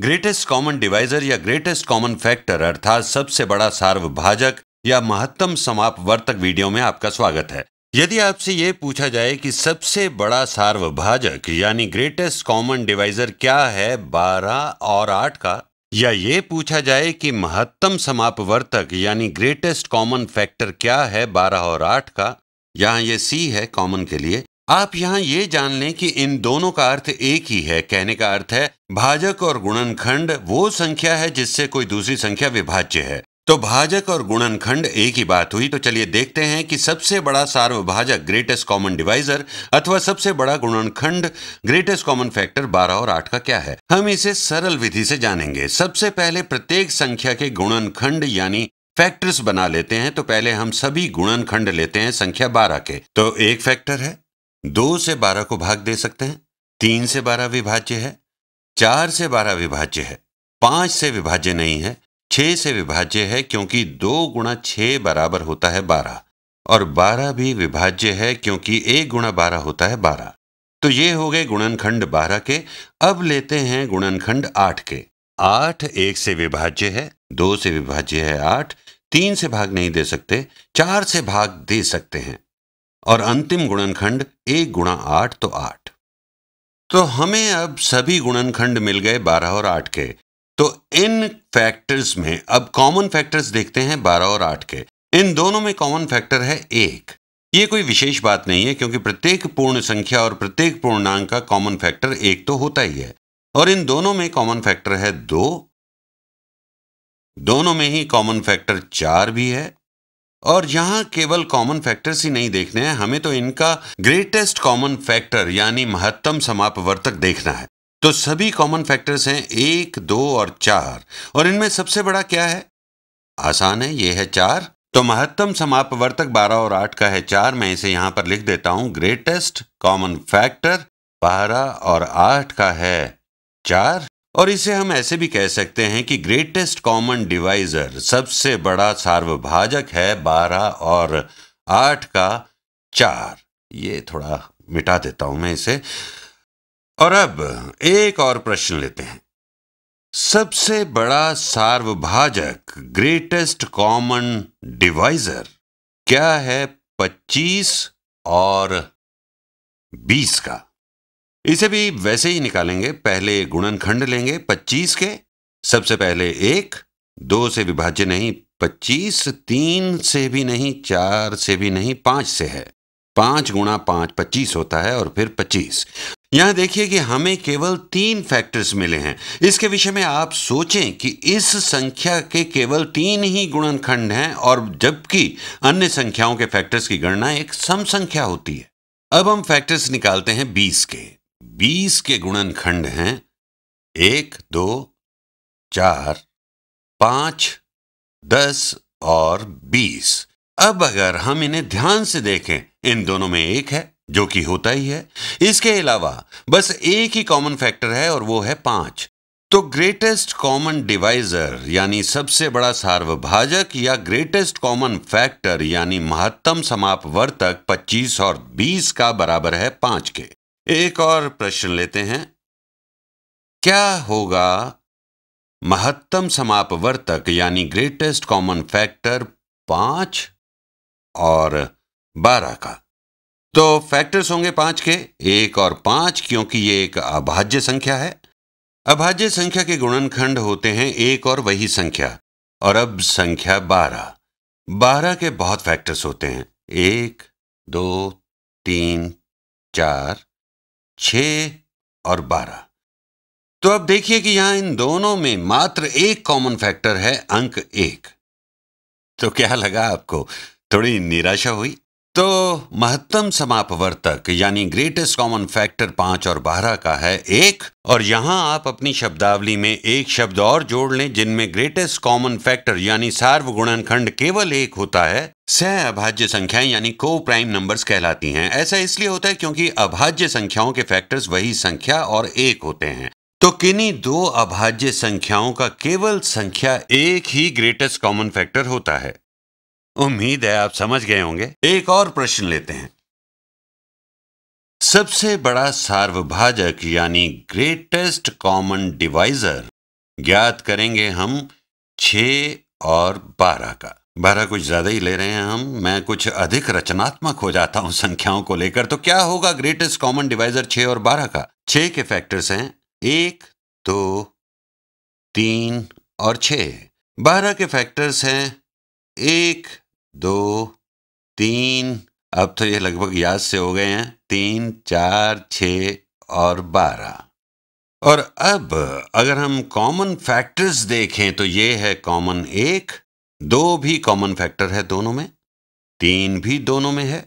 greatest common divisor या greatest common factor अर्थात सबसे बड़ा सार्वभाजक या महत्तम समापवर्तक वीडियो में आपका स्वागत है यदि आपसे ये पूछा जाए कि सबसे बड़ा सार्वभाजक यानी ग्रेटेस्ट कॉमन डिवाइजर क्या है 12 और 8 का या ये पूछा जाए कि महत्तम समापवर्तक यानी ग्रेटेस्ट कॉमन फैक्टर क्या है 12 और 8 का यहाँ ये सी है कॉमन के लिए आप यहाँ ये जान लें कि इन दोनों का अर्थ एक ही है कहने का अर्थ है भाजक और गुणनखंड वो संख्या है जिससे कोई दूसरी संख्या विभाज्य है तो भाजक और गुणनखंड एक ही बात हुई तो चलिए देखते हैं कि सबसे बड़ा सार्वभाजक ग्रेटेस्ट कॉमन डिवाइजर अथवा सबसे बड़ा गुणनखंड ग्रेटेस्ट कॉमन फैक्टर 12 और 8 का क्या है हम इसे सरल विधि से जानेंगे सबसे पहले प्रत्येक संख्या के गुणनखंड यानी फैक्टर्स बना लेते हैं तो पहले हम सभी गुणनखंड लेते हैं संख्या 12 के तो एक फैक्टर है दो से बारह को भाग दे सकते हैं तीन से बारह विभाज्य है चार से बारह विभाज्य है पांच से विभाज्य नहीं है छह से विभाज्य है क्योंकि दो गुणा छह बराबर होता है बारह और बारह भी विभाज्य है क्योंकि एक गुणा बारह होता है बारह तो ये हो गए गुणनखंड बारह के अब लेते हैं गुणनखंड आठ के आठ एक से विभाज्य है दो से विभाज्य है आठ तीन से भाग नहीं दे सकते चार से भाग दे सकते हैं और अंतिम गुणनखंड एक गुणा आठ तो आठ तो हमें अब सभी गुणनखंड मिल गए बारह और आठ के तो इन फैक्टर्स में अब कॉमन फैक्टर्स देखते हैं बारह और आठ के इन दोनों में कॉमन फैक्टर है एक ये कोई विशेष बात नहीं है क्योंकि प्रत्येक पूर्ण संख्या और प्रत्येक पूर्णांक का कॉमन फैक्टर एक तो होता ही है और इन दोनों में कॉमन फैक्टर है दो दोनों में ही कॉमन फैक्टर चार भी है और यहाँ केवल कॉमन फैक्टर्स ही नहीं देखने हैं हमें तो इनका ग्रेटेस्ट कॉमन फैक्टर यानी महत्तम समापवर्तक देखना है तो सभी कॉमन फैक्टर्स हैं एक दो और चार और इनमें सबसे बड़ा क्या है आसान है ये है चार तो महत्तम समापवर्तक बारह और आठ का है चार मैं इसे यहां पर लिख देता हूं ग्रेटेस्ट कॉमन फैक्टर बारह और आठ का है चार और इसे हम ऐसे भी कह सकते हैं कि ग्रेटेस्ट कॉमन डिवाइजर सबसे बड़ा सार्वभाजक है बारह और आठ का चार ये थोड़ा मिटा देता हूं मैं इसे और अब एक और प्रश्न लेते हैं सबसे बड़ा सार्वभाजक ग्रेटेस्ट कॉमन डिवाइजर क्या है 25 और 20 का इसे भी वैसे ही निकालेंगे पहले गुणनखंड लेंगे 25 के सबसे पहले एक दो से विभाज्य नहीं 25 तीन से भी नहीं चार से भी नहीं पांच से है पांच गुणा पांच पच्चीस होता है और फिर पच्चीस यहां देखिए कि हमें केवल तीन फैक्टर्स मिले हैं इसके विषय में आप सोचें कि इस संख्या के केवल तीन ही गुणनखंड हैं और जबकि अन्य संख्याओं के फैक्टर्स की गणना एक सम संख्या होती है अब हम फैक्टर्स निकालते हैं बीस के बीस के गुणनखंड हैं एक दो चार पांच दस और बीस अब अगर हम इन्हें ध्यान से देखें इन दोनों में एक है जो कि होता ही है इसके अलावा बस एक ही कॉमन फैक्टर है और वो है पांच तो ग्रेटेस्ट कॉमन डिवाइजर यानी सबसे बड़ा सार्वभाजक या ग्रेटेस्ट कॉमन फैक्टर यानी महत्तम समापवर्तक 25 और 20 का बराबर है पांच के एक और प्रश्न लेते हैं क्या होगा महत्तम समापवर्तक यानी ग्रेटेस्ट कॉमन फैक्टर पांच और बारह का तो फैक्टर्स होंगे पांच के एक और पांच क्योंकि ये एक अभाज्य संख्या है अभाज्य संख्या के गुणनखंड होते हैं एक और वही संख्या और अब संख्या बारह बारह के बहुत फैक्टर्स होते हैं एक दो तीन चार छ और बारह तो अब देखिए कि यहां इन दोनों में मात्र एक कॉमन फैक्टर है अंक एक तो क्या लगा आपको थोड़ी निराशा हुई तो महत्तम समापवर्तक यानी ग्रेटेस्ट कॉमन फैक्टर पांच और बारह का है एक और यहां आप अपनी शब्दावली में एक शब्द और जोड़ लें जिनमें ग्रेटेस्ट कॉमन फैक्टर यानी सार्वगुणन खंड केवल एक होता है सह अभाज्य संख्याएं यानी को प्राइम नंबर्स कहलाती हैं ऐसा इसलिए होता है क्योंकि अभाज्य संख्याओं के फैक्टर्स वही संख्या और एक होते हैं तो किन्हीं दो अभाज्य संख्याओं का केवल संख्या एक ही ग्रेटेस्ट कॉमन फैक्टर होता है उम्मीद है आप समझ गए होंगे एक और प्रश्न लेते हैं सबसे बड़ा सार्वभाजक यानी ग्रेटेस्ट कॉमन डिवाइजर ज्ञात करेंगे हम छ और बारह का बारह कुछ ज्यादा ही ले रहे हैं हम मैं कुछ अधिक रचनात्मक हो जाता हूं संख्याओं को लेकर तो क्या होगा ग्रेटेस्ट कॉमन डिवाइजर छ और बारह का छ के फैक्टर्स हैं एक दो तीन और छ बारह के फैक्टर्स हैं एक दो तीन अब तो ये लगभग याद से हो गए हैं तीन चार छ और बारह और अब अगर हम कॉमन फैक्टर्स देखें तो ये है कॉमन एक दो भी कॉमन फैक्टर है दोनों में तीन भी दोनों में है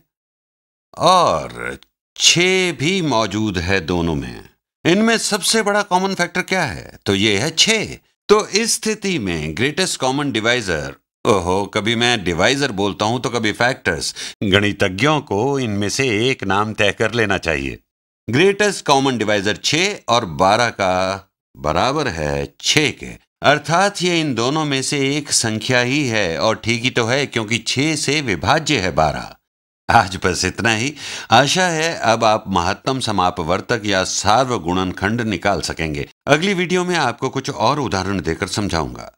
और छ भी मौजूद है दोनों में इनमें सबसे बड़ा कॉमन फैक्टर क्या है तो ये है छ तो इस स्थिति में ग्रेटेस्ट कॉमन डिवाइजर ओहो कभी मैं डिवाइजर बोलता हूं तो कभी फैक्टर्स गणितज्ञों को इनमें से एक नाम तय कर लेना चाहिए ग्रेटेस्ट कॉमन डिवाइजर छे और बारह का बराबर है 6 के अर्थात ये इन दोनों में से एक संख्या ही है और ठीक ही तो है क्योंकि 6 से विभाज्य है बारह आज बस इतना ही आशा है अब आप महत्तम समापवर्तक या सार्वगुणन खंड निकाल सकेंगे अगली वीडियो में आपको कुछ और उदाहरण देकर समझाऊंगा